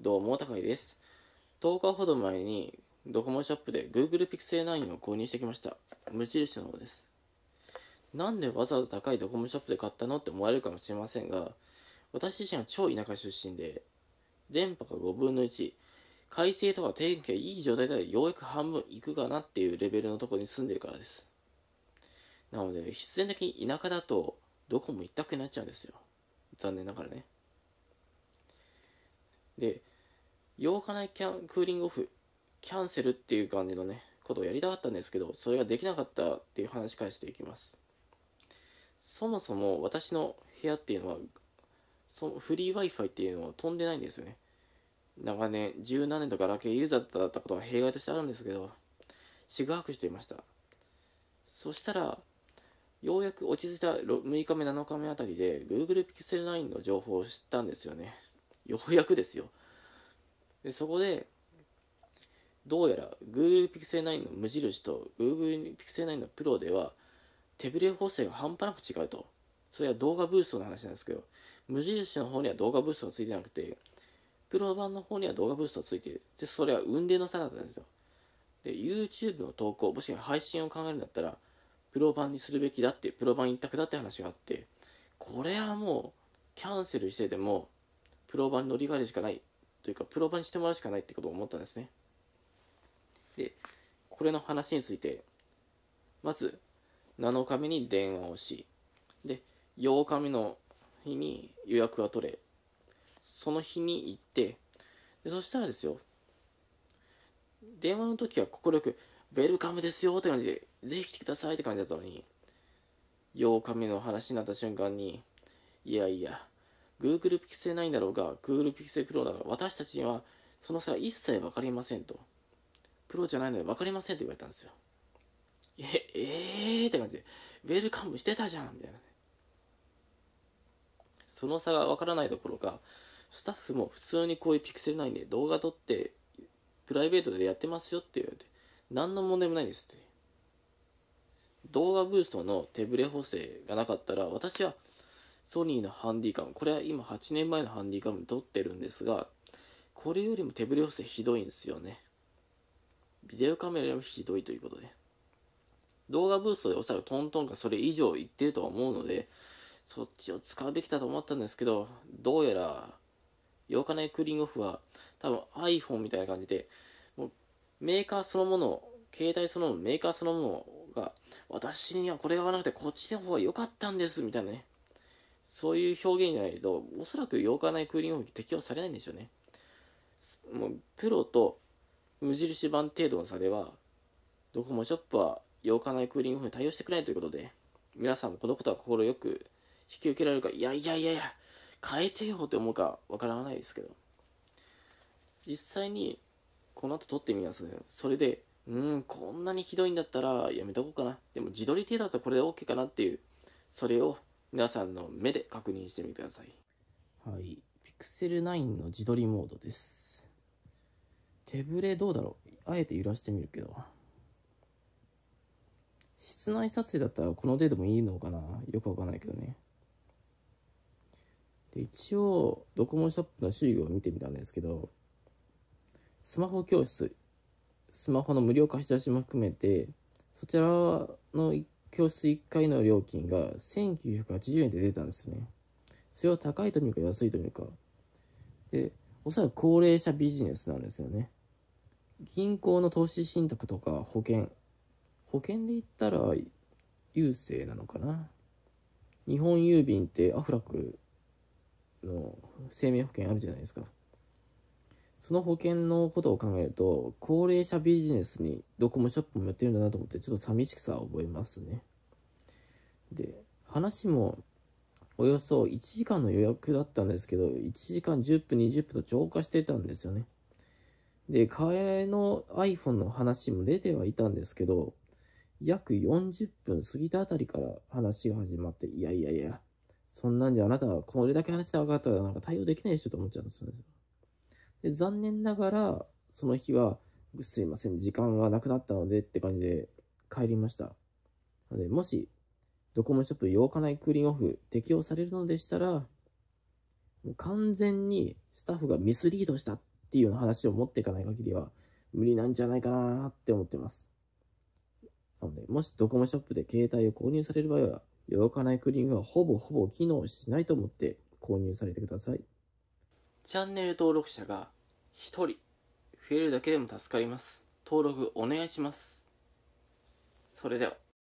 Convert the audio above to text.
どうも、高井です。10日ほど前に、ドコモショップで Google Pixel 9を購入してきました。無印の方です。なんでわざわざ高いドコモショップで買ったのって思われるかもしれませんが、私自身は超田舎出身で、電波が5分の1、快晴とか天気がいい状態でようやく半分いくかなっていうレベルのところに住んでるからです。なので、必然的に田舎だと、どこも行択たくなっちゃうんですよ。残念ながらね。で、8日内キャンクーリングオフ、キャンセルっていう感じのね、ことをやりたかったんですけど、それができなかったっていう話返していきます。そもそも私の部屋っていうのは、そのフリー Wi-Fi っていうのは飛んでないんですよね。長年、十7年とガラケーユーザーだったことは弊害としてあるんですけど、四泊していました。そしたら、ようやく落ち着いた6日目、7日目あたりで Google Pixel 9の情報を知ったんですよね。ようやくですよ。でそこでどうやら Google Pixel 9の無印と Google Pixel 9の Pro では手ブレ補正が半端なく違うとそれは動画ブーストの話なんですけど無印の方には動画ブーストがついてなくてプロ版の方には動画ブーストがついてるでそれは運転の差だったんですよで YouTube の投稿もしくは配信を考えるんだったらプロ版にするべきだってプロ版一択だって話があってこれはもうキャンセルしてでもプロ版に乗り換えるしかないというかプロバにしてもらうしかないってことを思ったんですねでこれの話についてまず7日目に電話をしで8日目の日に予約が取れその日に行ってでそしたらですよ電話の時は快く「ウェルカムですよ」って感じで「ぜひ来てください」って感じだったのに8日目の話になった瞬間に「いやいや Google Pixel 9だろうが、Google Pixel Pro だろうが、私たちにはその差は一切分かりませんと。プロじゃないので分かりませんと言われたんですよ。え、えーって感じで、ウェルカムしてたじゃんみたいなね。その差が分からないどころか、スタッフも普通にこういうピクセル9で動画撮って、プライベートでやってますよって言われて、何の問題もないですって。動画ブーストの手ブレ補正がなかったら、私はソニーのハンディカム、これは今8年前のハンディカム撮ってるんですが、これよりも手ぶれ補正ひどいんですよね。ビデオカメラよりもひどいということで。動画ブーストでおそらくトントンかそれ以上いってるとは思うので、そっちを使うべきだと思ったんですけど、どうやら、8日内クーリングオフは、多分 iPhone みたいな感じで、もうメーカーそのもの、携帯そのもの、メーカーそのものが、私にはこれが合わなくてこっちの方が良かったんです、みたいなね。そういう表現じゃないと、おそらく8日内クーリングオフ適用されないんでしょうね。もうプロと無印版程度の差では、ドコモショップは8日内クーリングオフに対応してくれないということで、皆さんもこのことは心よく引き受けられるか、いやいやいやいや、変えてよって思うかわからないですけど、実際にこの後撮ってみますね。それで、うん、こんなにひどいんだったらやめとこうかな。でも自撮り程度だったらこれで OK かなっていう、それを皆さんの目で確認してみてくださいはいピクセル9の自撮りモードです手ぶれどうだろうあえて揺らしてみるけど室内撮影だったらこの程度もいいのかなよくわかんないけどねで一応ドコモショップの周囲を見てみたんですけどスマホ教室スマホの無料貸し出しも含めてそちらの教室1回の料金が1980円で出たんですね。それは高いと見るか安いと見るか。で、おそらく高齢者ビジネスなんですよね。銀行の投資信託とか保険。保険で言ったら、郵政なのかな。日本郵便ってアフラックの生命保険あるじゃないですか。その保険のことを考えると、高齢者ビジネスにドコモショップもやってるんだなと思って、ちょっと寂しくさを覚えますね。で、話も、およそ1時間の予約だったんですけど、1時間10分、20分と超過してたんですよね。で、替えの iPhone の話も出てはいたんですけど、約40分過ぎたあたりから話が始まって、いやいやいや、そんなんじゃあなたはこれだけ話したら分かったらなんか対応できないでしょと思っちゃうんですよ。で残念ながら、その日は、すいません、時間がなくなったのでって感じで帰りました。なので、もし、ドコモショップ8日内クーリングオフ適用されるのでしたら、もう完全にスタッフがミスリードしたっていうような話を持っていかない限りは、無理なんじゃないかなって思ってます。なので、もしドコモショップで携帯を購入される場合は、8日内クーリングはほぼほぼ機能しないと思って購入されてください。チャンネル登録者が1人増えるだけでも助かります。登録お願いします。それでは。